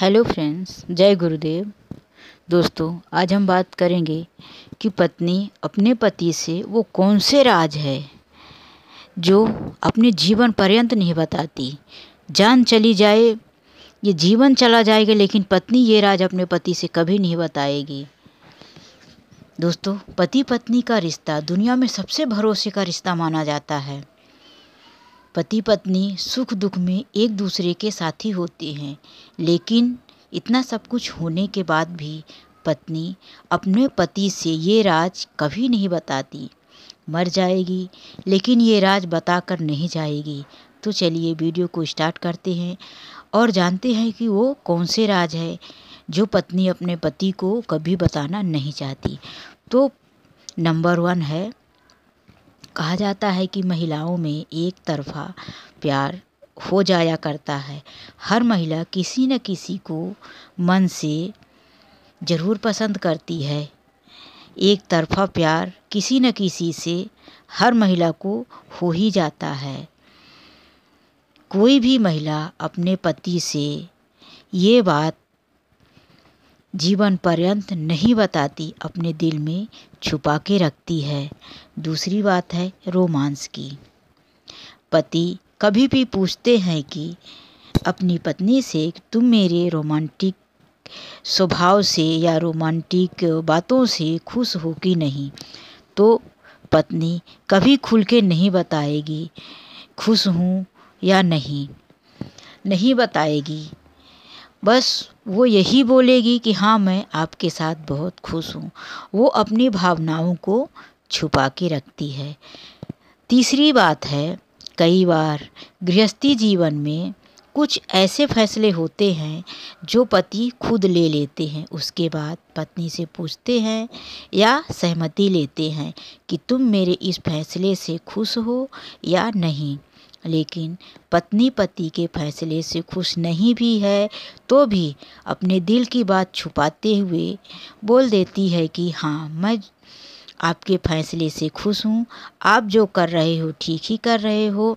hello friends जय गुरुदेव दोस्तों आज हम बात करेंगे कि पत्नी अपने पति से वो कौन से राज है जो अपने जीवन पर्यंत नहीं बताती जान चली जाए ये जीवन चला जाएगा लेकिन पत्नी ये राज अपने पति से कभी नहीं बताएगी दोस्तों पति पत्नी का रिश्ता दुनिया में सबसे भरोसे का रिश्ता माना जाता है पति पत्नी सुख दुख में एक दूसरे के साथी होते हैं लेकिन इतना सब कुछ होने के बाद भी पत्नी अपने पति से ये राज कभी नहीं बताती मर जाएगी लेकिन ये राज बताकर नहीं जाएगी तो चलिए वीडियो को स्टार्ट करते हैं और जानते हैं कि वो कौन से राज है जो पत्नी अपने पति को कभी बताना नहीं चाहती तो नंबर वन है कहा जाता है कि महिलाओं में एक तरफ़ा प्यार हो जाया करता है हर महिला किसी न किसी को मन से ज़रूर पसंद करती है एक तरफ़ा प्यार किसी न किसी से हर महिला को हो ही जाता है कोई भी महिला अपने पति से ये बात जीवन पर्यंत नहीं बताती अपने दिल में छुपा के रखती है दूसरी बात है रोमांस की पति कभी भी पूछते हैं कि अपनी पत्नी से तुम मेरे रोमांटिक स्वभाव से या रोमांटिक बातों से खुश हो कि नहीं तो पत्नी कभी खुल के नहीं बताएगी खुश हूँ या नहीं नहीं बताएगी बस वो यही बोलेगी कि हाँ मैं आपके साथ बहुत खुश हूँ वो अपनी भावनाओं को छुपा के रखती है तीसरी बात है कई बार गृहस्थी जीवन में कुछ ऐसे फैसले होते हैं जो पति खुद ले लेते हैं उसके बाद पत्नी से पूछते हैं या सहमति लेते हैं कि तुम मेरे इस फैसले से खुश हो या नहीं लेकिन पत्नी पति के फैसले से खुश नहीं भी है तो भी अपने दिल की बात छुपाते हुए बोल देती है कि हाँ मैं आपके फैसले से खुश हूँ आप जो कर रहे हो ठीक ही कर रहे हो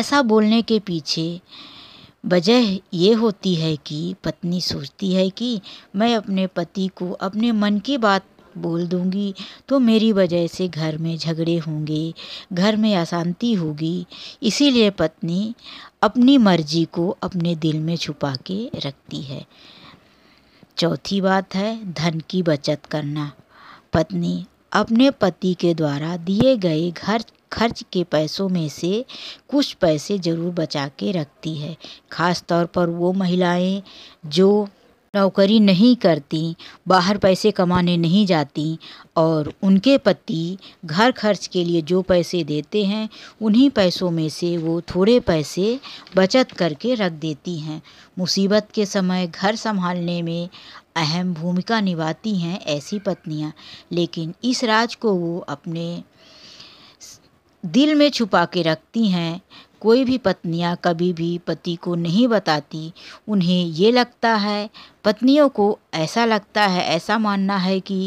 ऐसा बोलने के पीछे वजह ये होती है कि पत्नी सोचती है कि मैं अपने पति को अपने मन की बात बोल दूँगी तो मेरी वजह से घर में झगड़े होंगे घर में अशांति होगी इसीलिए पत्नी अपनी मर्जी को अपने दिल में छुपा के रखती है चौथी बात है धन की बचत करना पत्नी अपने पति के द्वारा दिए गए घर खर्च के पैसों में से कुछ पैसे ज़रूर बचा के रखती है ख़ास तौर पर वो महिलाएं जो नौकरी नहीं करती बाहर पैसे कमाने नहीं जाती और उनके पति घर खर्च के लिए जो पैसे देते हैं उन्हीं पैसों में से वो थोड़े पैसे बचत करके रख देती हैं मुसीबत के समय घर संभालने में अहम भूमिका निभाती हैं ऐसी पत्नियां लेकिन इस राज को वो अपने दिल में छुपा के रखती हैं कोई भी पत्नियां कभी भी पति को नहीं बताती उन्हें ये लगता है पत्नियों को ऐसा लगता है ऐसा मानना है कि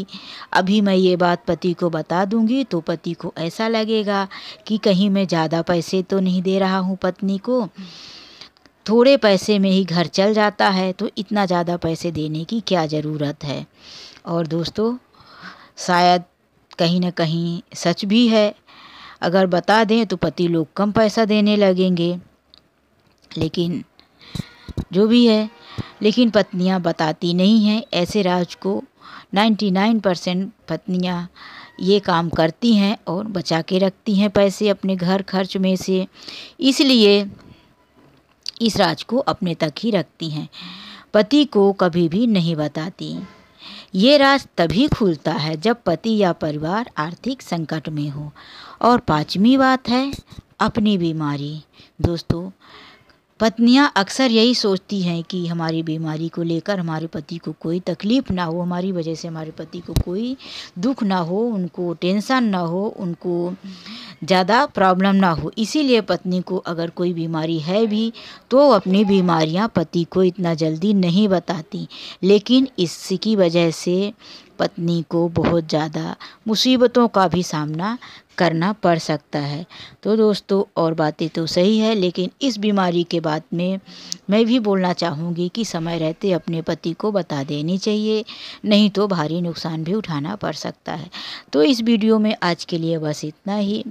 अभी मैं ये बात पति को बता दूंगी तो पति को ऐसा लगेगा कि कहीं मैं ज़्यादा पैसे तो नहीं दे रहा हूँ पत्नी को थोड़े पैसे में ही घर चल जाता है तो इतना ज़्यादा पैसे देने की क्या ज़रूरत है और दोस्तों शायद कहीं ना कहीं सच भी है अगर बता दें तो पति लोग कम पैसा देने लगेंगे लेकिन जो भी है लेकिन पत्नियां बताती नहीं हैं ऐसे राज को 99 परसेंट पत्नियाँ ये काम करती हैं और बचा के रखती हैं पैसे अपने घर खर्च में से इसलिए इस राज को अपने तक ही रखती हैं पति को कभी भी नहीं बताती ये राज तभी खुलता है जब पति या परिवार आर्थिक संकट में हो और पाँचवीं बात है अपनी बीमारी दोस्तों पत्नियां अक्सर यही सोचती हैं कि हमारी बीमारी को लेकर हमारे पति को कोई तकलीफ़ ना हो हमारी वजह से हमारे पति को कोई दुख ना हो उनको टेंशन ना हो उनको ज़्यादा प्रॉब्लम ना हो इसीलिए पत्नी को अगर कोई बीमारी है भी तो अपनी बीमारियाँ पति को इतना जल्दी नहीं बताती लेकिन इसकी वजह से पत्नी को बहुत ज़्यादा मुसीबतों का भी सामना करना पड़ सकता है तो दोस्तों और बातें तो सही है लेकिन इस बीमारी के बाद में मैं भी बोलना चाहूँगी कि समय रहते अपने पति को बता देनी चाहिए नहीं तो भारी नुकसान भी उठाना पड़ सकता है तो इस वीडियो में आज के लिए बस इतना ही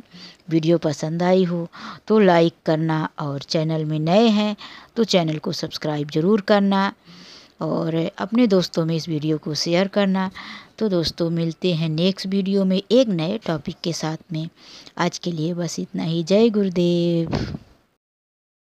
वीडियो पसंद आई हो तो लाइक करना और चैनल में नए हैं तो चैनल को सब्सक्राइब ज़रूर करना और अपने दोस्तों में इस वीडियो को शेयर करना तो दोस्तों मिलते हैं नेक्स्ट वीडियो में एक नए टॉपिक के साथ में आज के लिए बस इतना ही जय गुरुदेव